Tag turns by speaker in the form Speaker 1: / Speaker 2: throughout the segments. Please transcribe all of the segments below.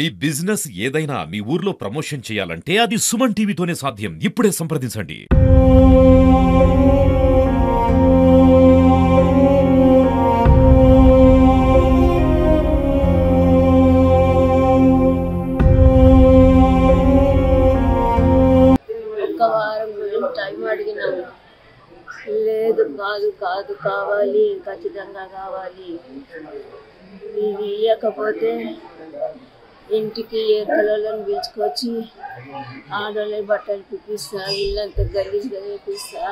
Speaker 1: మీ business ఏదైనా మీ ఊర్లో promotion చేయాలంటే అది సుమన్ టీవీతోనే సాధ్యం ఇప్పుడే సంప్రదించండి
Speaker 2: లేదు కాదు కాదు కావాలి ఖచ్చితంగా కావాలి ఇవి ఇవ్వకపోతే ఇంటికి ఏకలను పిలుచుకొచ్చి ఆడోళ్ళ బట్టలు పిప్పిస్తా ఇల్లంతా గలీజ్గా చేపిస్తా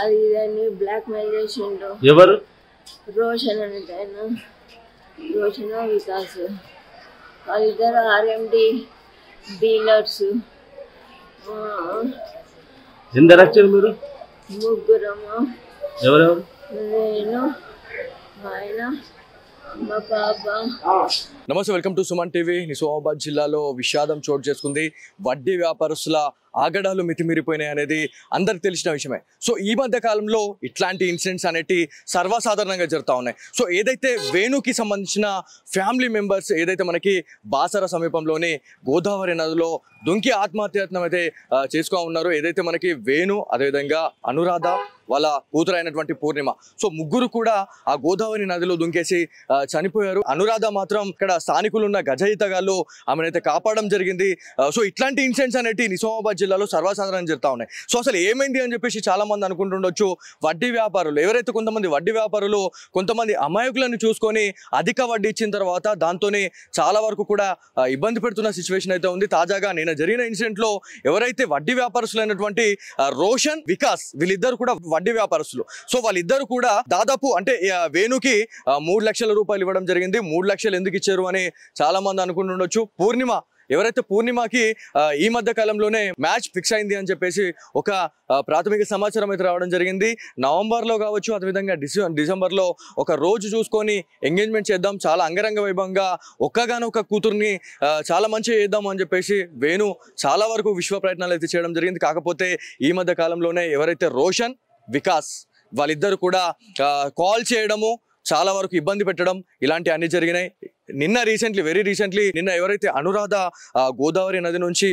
Speaker 2: అది ఇదని బ్లాక్ మెయిల్ చేసిండు ఎవరు రోషన్ అని ఆయన రోషన్ వికాస్ వాళ్ళిద్దరు ఆర్ఎండి డీలర్స్
Speaker 1: ఎందరు వచ్చారు మీరు
Speaker 2: ముగ్గురము ఎవరెవరు నేను ఆయన
Speaker 1: నమస్తే welcome to Suman TV Nizamabad జిల్లాలో విషాదం చోటు చేసుకుంది వడ్డీ వ్యాపారస్తుల ఆగడాలు మితిమీరిపోయినాయి అనేది అందరికి తెలిసిన విషయమే సో ఈ మధ్య కాలంలో ఇట్లాంటి ఇన్సిడెంట్స్ అనేటివి సర్వసాధారణంగా జరుగుతూ ఉన్నాయి సో ఏదైతే వేణుకి సంబంధించిన ఫ్యామిలీ మెంబర్స్ ఏదైతే మనకి బాసర సమీపంలోని గోదావరి నదిలో దొంకి ఆత్మహత్యత్నం అయితే చేసుకో ఉన్నారు ఏదైతే మనకి వేణు అదేవిధంగా అనురాధ వాళ్ళ అయినటువంటి పూర్ణిమ సో ముగ్గురు కూడా ఆ గోదావరి నదిలో దుంకేసి చనిపోయారు అనురాధ మాత్రం ఇక్కడ స్థానికులున్న గజయితగాళ్ళు ఆమెనైతే కాపాడడం జరిగింది సో ఇట్లాంటి ఇన్సిడెంట్స్ అనేటివి నిజామాబాద్ జిల్లాలో సర్వసాధారణం జరుగుతూ ఉన్నాయి సో అసలు ఏమైంది అని చెప్పేసి చాలామంది అనుకుంటుండొచ్చు వడ్డీ వ్యాపారులు ఎవరైతే కొంతమంది వడ్డీ వ్యాపారులు కొంతమంది అమాయకులను చూసుకొని అధిక వడ్డీ ఇచ్చిన తర్వాత దాంతోనే చాలా వరకు కూడా ఇబ్బంది పెడుతున్న సిచ్యువేషన్ అయితే ఉంది తాజాగా నిన్న జరిగిన ఇన్సిడెంట్లో ఎవరైతే వడ్డీ వ్యాపారస్తులైనటువంటి రోషన్ వికాస్ వీళ్ళిద్దరు కూడా వడ్డీ వ్యాపారస్తులు సో వాళ్ళిద్దరు కూడా దాదాపు అంటే వేణుకి మూడు లక్షల రూపాయలు ఇవ్వడం జరిగింది మూడు లక్షలు ఎందుకు ఇచ్చారు అని చాలా మంది అనుకుంటుండొచ్చు పూర్ణిమ ఎవరైతే పూర్ణిమకి ఈ మధ్య కాలంలోనే మ్యాచ్ ఫిక్స్ అయింది అని చెప్పేసి ఒక ప్రాథమిక సమాచారం అయితే రావడం జరిగింది నవంబర్లో కావచ్చు అదేవిధంగా డిసె డిసెంబర్లో ఒక రోజు చూసుకొని ఎంగేజ్మెంట్ చేద్దాం చాలా అంగరంగ వైభవంగా ఒక్కగానొక్క కూతుర్ని చాలా మంచిగా చేద్దాం అని చెప్పేసి వేణు చాలా వరకు విశ్వ ప్రయత్నాలు అయితే చేయడం జరిగింది కాకపోతే ఈ మధ్య కాలంలోనే ఎవరైతే రోషన్ వికాస్ వాళ్ళిద్దరు కూడా కాల్ చేయడము చాలా వరకు ఇబ్బంది పెట్టడం ఇలాంటి అన్ని జరిగినాయి నిన్న రీసెంట్లీ వెరీ రీసెంట్లీ నిన్న ఎవరైతే అనురాధ గోదావరి నది నుంచి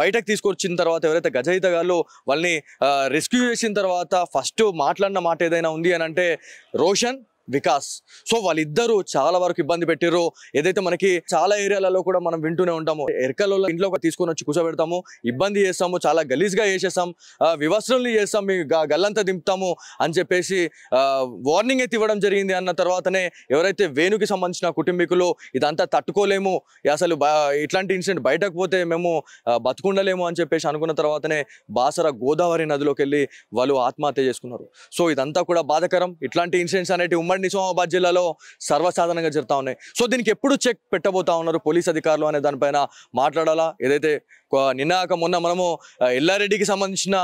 Speaker 1: బయటకు తీసుకొచ్చిన తర్వాత ఎవరైతే గజయిత గారు వాళ్ళని రెస్క్యూ చేసిన తర్వాత ఫస్ట్ మాట్లాడిన మాట ఏదైనా ఉంది అని అంటే రోషన్ వికాస్ సో వాళ్ళిద్దరూ చాలా వరకు ఇబ్బంది పెట్టిర్రు ఏదైతే మనకి చాలా ఏరియాలలో కూడా మనం వింటూనే ఉంటాము ఎరకలలో ఇంట్లో తీసుకొని వచ్చి కూర్చోబెడతాము ఇబ్బంది చేస్తాము చాలా గలీజ్గా చేసేస్తాం వివసరం చేస్తాం మీ గల్లంతా దింపుతాము అని చెప్పేసి వార్నింగ్ అయితే ఇవ్వడం జరిగింది అన్న తర్వాతనే ఎవరైతే వేణుకి సంబంధించిన కుటుంబీకులు ఇదంతా తట్టుకోలేము అసలు ఇట్లాంటి ఇన్సిడెంట్ బయటకు పోతే మేము బతుకుండలేము అని చెప్పేసి అనుకున్న తర్వాతనే బాసర గోదావరి నదిలోకి వెళ్ళి వాళ్ళు ఆత్మహత్య చేసుకున్నారు సో ఇదంతా కూడా బాధకరం ఇట్లాంటి ఇన్సిడెంట్స్ అనేటివి ఉమ్మడి అన్ని నిజామాబాద్ జిల్లాలో సర్వసాధారణంగా జరుగుతూ ఉన్నాయి సో దీనికి ఎప్పుడు చెక్ పెట్టబోతా ఉన్నారు పోలీస్ అధికారులు అనే దానిపైన మాట్లాడాలా ఏదైతే నిన్నాక మొన్న మనము ఎల్లారెడ్డికి సంబంధించిన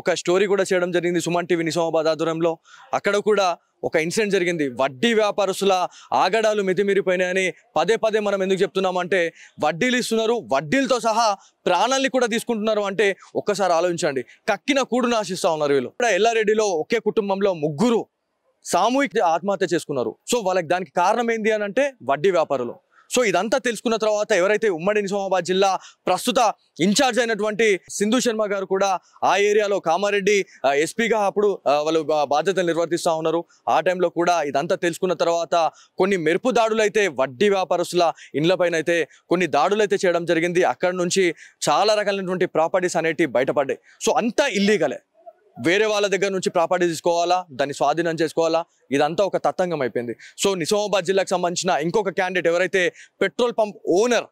Speaker 1: ఒక స్టోరీ కూడా చేయడం జరిగింది సుమన్ టీవీ నిజామాబాద్ ఆధ్వర్యంలో అక్కడ కూడా ఒక ఇన్సిడెంట్ జరిగింది వడ్డీ వ్యాపారస్తుల ఆగడాలు మితిమీరిపోయినాయని పదే పదే మనం ఎందుకు చెప్తున్నామంటే వడ్డీలు ఇస్తున్నారు వడ్డీలతో సహా ప్రాణాల్ని కూడా తీసుకుంటున్నారు అంటే ఒక్కసారి ఆలోచించండి కక్కిన కూడు నాశిస్తూ ఉన్నారు వీళ్ళు ఇక్కడ ఎల్లారెడ్డిలో ఒకే కుటుంబంలో ముగ్గురు సామూహిక ఆత్మహత్య చేసుకున్నారు సో వాళ్ళకి దానికి కారణం ఏంది అని అంటే వడ్డీ వ్యాపారులు సో ఇదంతా తెలుసుకున్న తర్వాత ఎవరైతే ఉమ్మడి నిజామాబాద్ జిల్లా ప్రస్తుత ఇన్ఛార్జ్ అయినటువంటి సింధు శర్మ గారు కూడా ఆ ఏరియాలో కామారెడ్డి ఎస్పీగా అప్పుడు వాళ్ళు బాధ్యతలు నిర్వర్తిస్తూ ఉన్నారు ఆ టైంలో కూడా ఇదంతా తెలుసుకున్న తర్వాత కొన్ని మెరుపు దాడులు అయితే వడ్డీ వ్యాపారస్తుల ఇండ్లపైన అయితే కొన్ని దాడులు అయితే చేయడం జరిగింది అక్కడ నుంచి చాలా రకాలైనటువంటి ప్రాపర్టీస్ అనేటివి బయటపడ్డాయి సో అంతా ఇల్లీగలే వేరే వాళ్ళ దగ్గర నుంచి ప్రాపర్టీ తీసుకోవాలా దాన్ని స్వాధీనం చేసుకోవాలా ఇదంతా ఒక తతంగం అయిపోయింది సో నిజామాబాద్ జిల్లాకు సంబంధించిన ఇంకొక క్యాండిడేట్ ఎవరైతే పెట్రోల్ పంప్ ఓనర్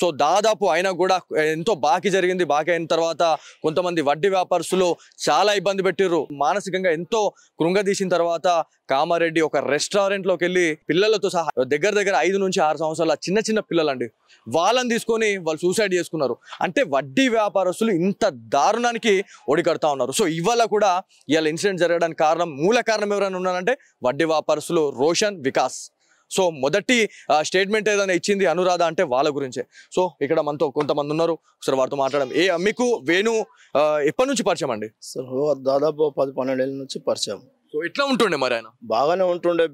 Speaker 1: సో దాదాపు అయినా కూడా ఎంతో బాకీ జరిగింది బాకీ అయిన తర్వాత కొంతమంది వడ్డీ వ్యాపారస్తులు చాలా ఇబ్బంది పెట్టిర్రు మానసికంగా ఎంతో కృంగదీసిన తర్వాత కామారెడ్డి ఒక రెస్టారెంట్లోకి వెళ్ళి పిల్లలతో సహా దగ్గర దగ్గర ఐదు నుంచి ఆరు సంవత్సరాల చిన్న చిన్న పిల్లలండి వాళ్ళని తీసుకొని వాళ్ళు సూసైడ్ చేసుకున్నారు అంటే వడ్డీ వ్యాపారస్తులు ఇంత దారుణానికి ఒడికడతా ఉన్నారు సో ఇవాళ కూడా ఇవాళ ఇన్సిడెంట్ జరగడానికి కారణం మూల కారణం ఎవరైనా ఉన్నారంటే వడ్డీ వ్యాపారస్తులు రోషన్ వికాస్ సో మొదటి స్టేట్మెంట్ ఏదైనా ఇచ్చింది అనురాధ అంటే వాళ్ళ గురించే సో ఇక్కడ మనతో కొంతమంది ఉన్నారు ఒకసారి వారితో మాట్లాడడం ఏ మీకు వేణు ఎప్పటి నుంచి పరిచయం అండి
Speaker 2: దాదాపు పది పన్నెండేళ్ళ నుంచి పరిచయం
Speaker 1: సో ఎట్లా ఉంటుండే మరి ఆయన బాగానే
Speaker 2: ఉంటుండే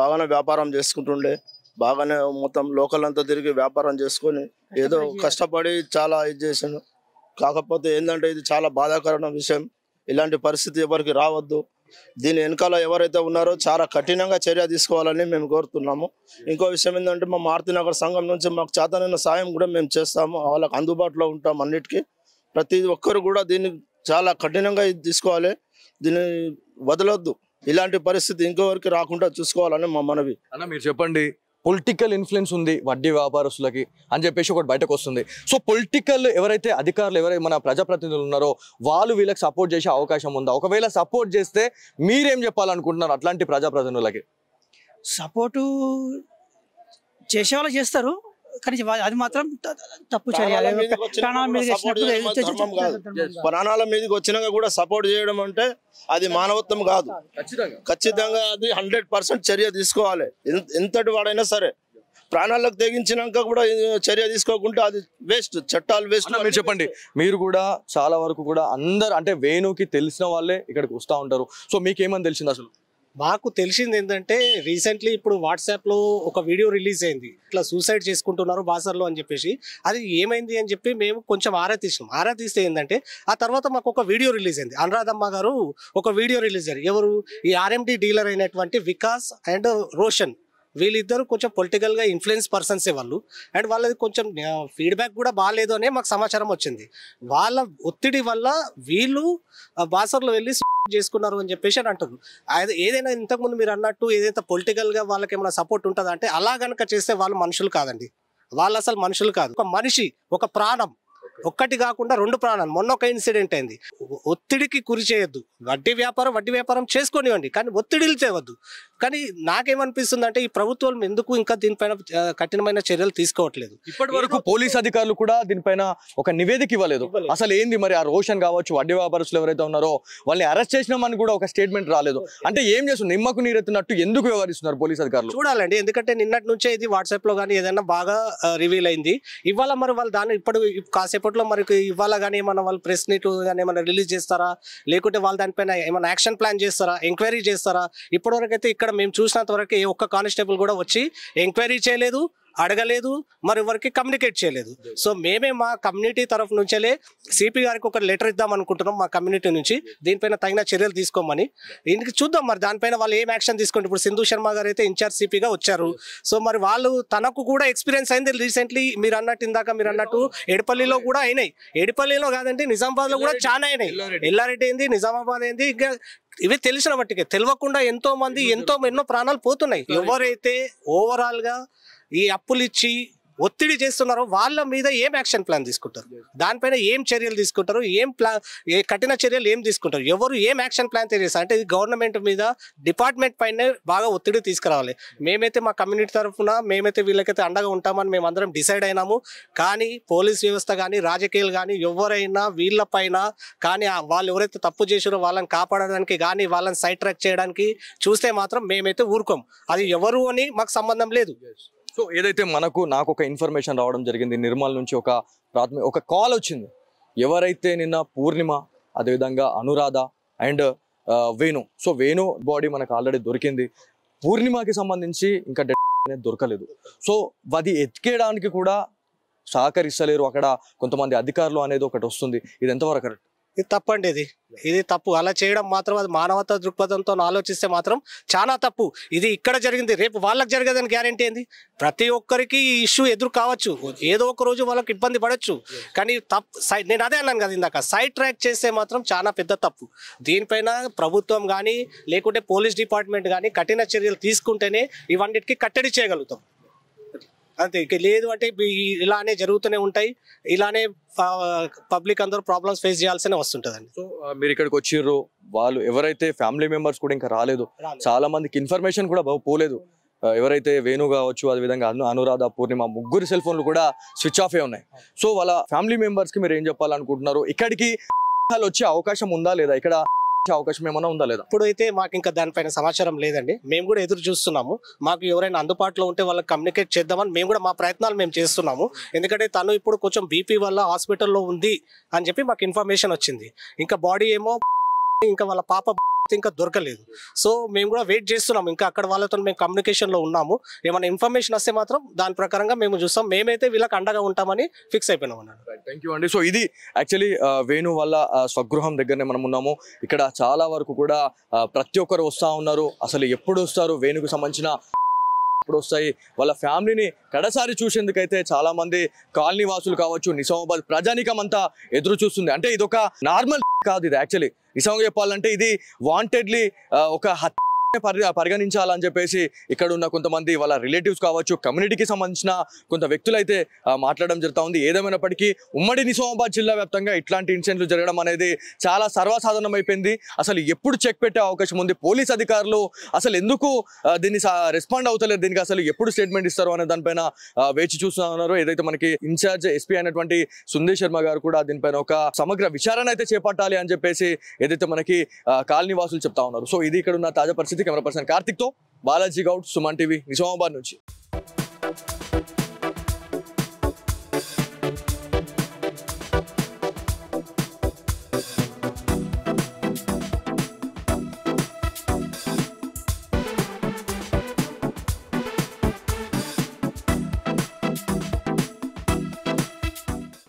Speaker 2: బాగానే వ్యాపారం చేసుకుంటుండే బాగానే మొత్తం లోకల్ అంతా తిరిగి వ్యాపారం చేసుకొని ఏదో కష్టపడి చాలా ఇది చేశాను కాకపోతే ఏంటంటే ఇది చాలా బాధాకరమైన విషయం ఇలాంటి పరిస్థితి ఎవరికి రావద్దు దీని వెనకాల ఎవరైతే ఉన్నారో చాలా కఠినంగా చర్య తీసుకోవాలని మేము కోరుతున్నాము ఇంకో విషయం ఏంటంటే మా మారుతినగర్ సంఘం నుంచి మాకు చేతనైన సాయం కూడా మేము చేస్తాము వాళ్ళకు అందుబాటులో ఉంటాం అన్నిటికీ ప్రతి ఒక్కరు కూడా దీన్ని చాలా కఠినంగా తీసుకోవాలి దీన్ని వదలొద్దు ఇలాంటి పరిస్థితి ఇంకోవరకు రాకుండా
Speaker 1: చూసుకోవాలని మా మనవి అన్న మీరు చెప్పండి పొలిటికల్ ఇన్ఫ్లుయెన్స్ ఉంది వడ్డీ వ్యాపారస్తులకి అని చెప్పేసి ఒకటి బయటకు వస్తుంది సో పొలిటికల్ ఎవరైతే అధికారులు ఎవరైతే మన ప్రజాప్రతినిధులు ఉన్నారో వాళ్ళు వీళ్ళకి సపోర్ట్ చేసే అవకాశం ఉందా ఒకవేళ సపోర్ట్ చేస్తే మీరేం చెప్పాలనుకుంటున్నారు అట్లాంటి ప్రజాప్రతినిధులకి సపోర్టు చేసేవాళ్ళు చేస్తారు కానీ అది మాత్రం తప్పు
Speaker 2: ప్రాణాల మీదకి వచ్చినాక కూడా సపోర్ట్ చేయడం అంటే అది మానవత్వం కాదు ఖచ్చితంగా అది హండ్రెడ్ చర్య తీసుకోవాలి ఎంతటి వాడైనా సరే ప్రాణాలకు తెగించినాక కూడా చర్య
Speaker 1: తీసుకోకుండా అది వేస్ట్ చట్టాలు వేస్ట్ మీరు చెప్పండి మీరు కూడా చాలా వరకు కూడా అందరు అంటే వేణుకి తెలిసిన వాళ్ళే ఇక్కడికి వస్తూ ఉంటారు సో మీకేమని తెలిసింది అసలు మాకు తెలిసింది ఏంటంటే
Speaker 3: రీసెంట్లీ ఇప్పుడు వాట్సాప్లో ఒక వీడియో రిలీజ్ అయింది ఇట్లా సూసైడ్ చేసుకుంటున్నారు బాసర్లో అని చెప్పేసి అది ఏమైంది అని చెప్పి మేము కొంచెం ఆరా తీసినాం ఆరా తీస్తే ఏంటంటే ఆ తర్వాత మాకు ఒక వీడియో రిలీజ్ అయింది అనురాధమ్మ గారు ఒక వీడియో రిలీజ్ అయ్యారు ఎవరు ఈ ఆర్ఎండి డీలర్ అయినటువంటి వికాస్ అండ్ రోషన్ వీళ్ళిద్దరు కొంచెం పొలిటికల్గా ఇన్ఫ్లుయెన్స్ పర్సన్సే వాళ్ళు అండ్ వాళ్ళది కొంచెం ఫీడ్బ్యాక్ కూడా బాగాలేదు అనే మాకు సమాచారం వచ్చింది వాళ్ళ ఒత్తిడి వల్ల వీళ్ళు బాసర్లో వెళ్ళి చేసుకున్నారు అని చెప్పేసి అని అంటారు ఏదైనా ఇంతకుముందు మీరు అన్నట్టు ఏదైతే పొలిటికల్గా వాళ్ళకి ఏమైనా సపోర్ట్ ఉంటుందా అంటే అలా కనుక చేస్తే వాళ్ళు మనుషులు కాదండి వాళ్ళు అసలు మనుషులు కాదు ఒక మనిషి ఒక ప్రాణం ఒక్కటి కాకుండా రెండు ప్రాణాలు మొన్న ఒక ఇన్సిడెంట్ అయింది ఒత్తిడికి గురి చేయొద్దు వడ్డీ వ్యాపారం వడ్డీ వ్యాపారం చేసుకోనివ్వండి కానీ ఒత్తిడిలు చేయవద్దు కానీ నాకేమనిపిస్తుందంటే ఈ ప్రభుత్వం ఎందుకు ఇంకా దీనిపైన కఠినమైన చర్యలు తీసుకోవట్లేదు
Speaker 1: ఇప్పటి వరకు పోలీస్ అధికారులు కూడా దీనిపైన ఒక నివేదిక ఇవ్వలేదు అసలు ఏంది మరి ఆ రోషన్ కావచ్చు వడ్డీ వ్యాపారస్తులు ఎవరైతే ఉన్నారో వాళ్ళని అరెస్ట్ చేసినామని కూడా ఒక స్టేట్మెంట్ రాలేదు అంటే ఏం చేస్తుంది నిమ్మకు నీరెత్తినట్టు ఎందుకు వ్యవహరిస్తున్నారు పోలీస్ అధికారులు
Speaker 3: చూడాలండి ఎందుకంటే నిన్నటి నుంచే ఇది వాట్సాప్ లో కానీ ఏదైనా బాగా రివీల్ అయింది ఇవాళ మరి వాళ్ళు దాన్ని ఇప్పుడు కాసేపట్లో మరి ఇవాళ కానీ ఏమైనా వాళ్ళు ప్రెస్ మీట్ కానీ ఏమైనా రిలీజ్ చేస్తారా లేకుంటే వాళ్ళు దానిపైన ఏమైనా యాక్షన్ ప్లాన్ చేస్తారా ఎంక్వైరీ చేస్తారా ఇప్పటివరకు అయితే ఇక్కడ ఇక్కడ మేము చూసినంత వరకు ఏ ఒక్క కానిస్టేబుల్ కూడా వచ్చి ఎంక్వైరీ చేయలేదు అడగలేదు మరి ఎవరికి కమ్యూనికేట్ చేయలేదు సో మేమే మా కమ్యూనిటీ తరఫు నుంచేలే సిపి గారికి ఒక లెటర్ ఇద్దాం అనుకుంటున్నాం మా కమ్యూనిటీ నుంచి దీనిపైన తగిన చర్యలు తీసుకోమని దీనికి చూద్దాం మరి దానిపైన వాళ్ళు ఏం యాక్షన్ తీసుకుంటారు ఇప్పుడు సింధు శర్మ గారు అయితే ఇన్ఛార్జ్ సిపిగా వచ్చారు సో మరి వాళ్ళు తనకు కూడా ఎక్స్పీరియన్స్ అయింది రీసెంట్లీ మీరు అన్నట్టు ఇందాక మీరు అన్నట్టు ఎడపల్లిలో కూడా అయినాయి ఎడపల్లిలో కాదండి నిజామాబాద్ లో కూడా చాలా అయినాయి ఎల్లారెడ్డి అయింది నిజామాబాద్ అయింది ఇంకా ఇవి తెలిసిన వాటికి తెలియకుండా ఎంతో మంది ఎంతో ఎన్నో ప్రాణాలు పోతున్నాయి ఎవరైతే ఓవరాల్ గా ఈ అప్పులు ఇచ్చి ఒత్తిడి చేస్తున్నారో వాళ్ళ మీద ఏం యాక్షన్ ప్లాన్ తీసుకుంటారు దానిపైన ఏం చర్యలు తీసుకుంటారు ఏం ప్లాన్ ఏ కఠిన చర్యలు ఏం తీసుకుంటారు ఎవరు ఏం యాక్షన్ ప్లాన్ చేస్తారు అంటే ఇది గవర్నమెంట్ మీద డిపార్ట్మెంట్ పైన బాగా ఒత్తిడి తీసుకురావాలి మేమైతే మా కమ్యూనిటీ తరఫున మేమైతే వీళ్ళకైతే అండగా ఉంటామని మేమందరం డిసైడ్ అయినాము కానీ పోలీస్ వ్యవస్థ కానీ రాజకీయాలు కానీ ఎవరైనా వీళ్ళపైన కానీ వాళ్ళు ఎవరైతే తప్పు చేసారో వాళ్ళని కాపాడడానికి కానీ వాళ్ళని సైడ్ ట్రాక్ చేయడానికి చూస్తే మాత్రం మేమైతే ఊరుకోం అది ఎవరు అని మాకు సంబంధం లేదు
Speaker 1: సో ఏదైతే మనకు నాకు ఒక ఇన్ఫర్మేషన్ రావడం జరిగింది నిర్మల్ నుంచి ఒక ప్రాథమిక ఒక కాల్ వచ్చింది ఎవరైతే నిన్న పూర్ణిమ అదేవిధంగా Anuradha and Venu so Venu body మనకు ఆల్రెడీ దొరికింది పూర్ణిమకి సంబంధించి ఇంకా డెడ్ అనేది దొరకలేదు సో అది ఎతికేయడానికి కూడా సహకరిస్తలేరు అక్కడ కొంతమంది అధికారులు అనేది ఒకటి వస్తుంది ఇది ఎంతవరకు కరెక్ట్ ఇది తప్పండి ఇది
Speaker 3: ఇది తప్పు అలా చేయడం మాత్రం అది మానవత దృక్పథంతో ఆలోచిస్తే మాత్రం చాలా తప్పు ఇది ఇక్కడ జరిగింది రేపు వాళ్ళకి జరిగేదని గ్యారంటీ ఏంది ప్రతి ఒక్కరికి ఈ ఇష్యూ ఎదురు కావచ్చు ఏదో ఒక రోజు వాళ్ళకి ఇబ్బంది పడవచ్చు కానీ తప్పు నేను అదే అన్నాను కదా ఇందాక సైడ్ ట్రాక్ చేస్తే మాత్రం చాలా పెద్ద తప్పు దీనిపైన ప్రభుత్వం కానీ లేకుంటే పోలీస్ డిపార్ట్మెంట్ కానీ కఠిన చర్యలు తీసుకుంటేనే ఇవన్నిటికీ కట్టడి చేయగలుగుతాం అంతే లేదు అంటే ఇలానే జరుగుతూనే ఉంటాయి ఇలానే పబ్లిక్ అందరూ ప్రాబ్లమ్స్ ఫేస్ చేయాల్సిన వస్తుంటుంది సో
Speaker 1: మీరు ఇక్కడికి వచ్చిర్రు వాళ్ళు ఎవరైతే ఫ్యామిలీ మెంబర్స్ కూడా ఇంకా రాలేదు చాలా మందికి ఇన్ఫర్మేషన్ కూడా పోలేదు ఎవరైతే వేణు కావచ్చు అదే విధంగా అనురాధ పూర్ణిమ ముగ్గురు సెల్ ఫోన్లు కూడా స్విచ్ ఆఫే ఉన్నాయి సో వాళ్ళ ఫ్యామిలీ మెంబర్స్ కి మీరు ఏం చెప్పాలనుకుంటున్నారు ఇక్కడికి వచ్చే అవకాశం ఉందా లేదా ఇక్కడ అవకాశం ఏమైనా ఉందా లేదా ఇప్పుడు అయితే మాకు ఇంకా దానిపైన సమాచారం లేదండి మేము కూడా ఎదురు
Speaker 3: చూస్తున్నాము మాకు ఎవరైనా అందుబాటులో ఉంటే వాళ్ళకి కమ్యూనికేట్ చేద్దామని మేము కూడా మా ప్రయత్నాలు మేము చేస్తున్నాము ఎందుకంటే తను ఇప్పుడు కొంచెం బీపీ వల్ల హాస్పిటల్లో ఉంది అని చెప్పి మాకు ఇన్ఫర్మేషన్ వచ్చింది ఇంకా బాడీ ఏమో ఇంకా వాళ్ళ పాప ఇంకా దొరకలేదు సో మేము కూడా వెయిట్ చేస్తున్నాం ఇంకా అక్కడ వాళ్ళతో మేము కమ్యూనికేషన్లో ఉన్నాము ఏమైనా ఇన్ఫర్మేషన్ వస్తే మాత్రం దాని ప్రకారంగా మేము చూస్తాం మేమైతే వీళ్ళకి అండగా ఉంటామని ఫిక్స్ అయిపోయినాం అన్నాడు
Speaker 1: థ్యాంక్ యూ అండి సో ఇది యాక్చువల్లీ వేణు వాళ్ళ స్వగృహం దగ్గరనే మనం ఉన్నాము ఇక్కడ చాలా వరకు కూడా ప్రతి ఒక్కరు వస్తూ ఉన్నారు అసలు ఎప్పుడు వస్తారు వేణుకు సంబంధించిన అప్పుడు వస్తాయి వాళ్ళ ఫ్యామిలీని కడసారి చూసేందుకైతే చాలామంది కాలనీ వాసులు కావచ్చు నిజామాబాద్ ప్రజానికం అంతా ఎదురు చూస్తుంది అంటే ఇదొక నార్మల్ కాదు ఇది యాక్చువల్లీ నిజంగా చెప్పాలంటే ఇది వాంటెడ్లీ ఒక హత్య పరిగణించాలని చెప్పేసి ఇక్కడ ఉన్న కొంతమంది వాళ్ళ రిలేటివ్స్ కావచ్చు కమ్యూనిటీకి సంబంధించిన కొంత వ్యక్తులు అయితే మాట్లాడడం జరుగుతూ ఉంది ఏదేమైనప్పటికీ ఉమ్మడి నిజామాబాద్ జిల్లా వ్యాప్తంగా ఇట్లాంటి ఇన్సిడెంట్లు జరగడం అనేది చాలా సర్వసాధారణమైపోయింది అసలు ఎప్పుడు చెక్ పెట్టే అవకాశం ఉంది పోలీస్ అధికారులు అసలు ఎందుకు దీన్ని రెస్పాండ్ అవుతలేదు దీనికి అసలు ఎప్పుడు స్టేట్మెంట్ ఇస్తారు అనే దానిపైన వేచి చూస్తున్నా ఉన్నారు ఏదైతే మనకి ఇన్ఛార్జ్ ఎస్పీ అయినటువంటి సుందేశ్ శర్మ గారు కూడా దీనిపైన ఒక సమగ్ర విచారణ అయితే చేపట్టాలి అని చెప్పేసి ఏదైతే మనకి వాసులు చెప్తా ఉన్నారు సో ఇది ఇక్కడ ఉన్న తాజా పరిస్థితి కెమెరా పర్సన్ కార్తిక్తో బాలాజీ గౌడ్ సుమన్ టీవీ నిజామాబాద్ నుంచి